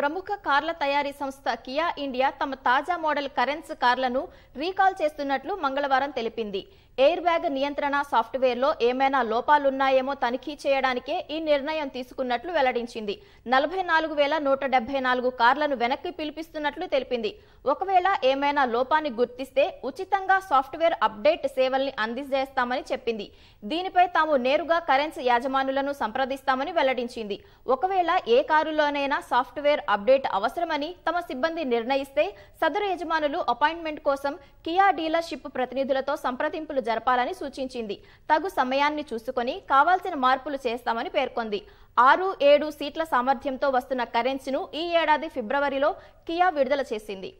ప్రముఖ కార్ల తయారీ సంస్థ కియా ఇండియా తమ తాజా మోడల్ కరెన్స్ కార్లను రీకాల్ చేస్తున్నట్లు మంగళవారం తెలిపింది ఎయిర్ బ్యాగ్ నియంత్రణ సాఫ్ట్వేర్లో ఏమైనా లోపాలున్నాయేమో తనిఖీ చేయడానికే ఈ నిర్ణయం తీసుకున్నట్లు వెల్లడించింది నలభై నాలుగు వేల నూట డెబ్బై నాలుగు కార్లను వెనక్కి పిలిపిస్తున్నట్లు తెలిపింది ఒకవేళ ఏమైనా లోపాన్ని గుర్తిస్తే ఉచితంగా సాఫ్ట్వేర్ అప్డేట్ సేవల్ని అందజేస్తామని చెప్పింది దీనిపై తాము నేరుగా కరెన్స్ యాజమానులను సంప్రదిస్తామని వెల్లడించింది ఒకవేళ ఏ కారులోనైనా సాఫ్ట్వేర్ అప్డేట్ అవసరమని తమ సిబ్బంది నిర్ణయిస్తే సదరు యజమానులు అపాయింట్మెంట్ కోసం కియా డీలర్షిప్ ప్రతినిధులతో సంప్రదింపులు జరపాలని సూచించింది తగు సమయాన్ని చూసుకొని కావాల్సిన మార్పులు చేస్తామని పేర్కొంది ఆరు ఏడు సీట్ల సామర్థ్యంతో వస్తున్న కరెన్సీను ఈ ఏడాది ఫిబ్రవరిలో కియా విడుదల చేసింది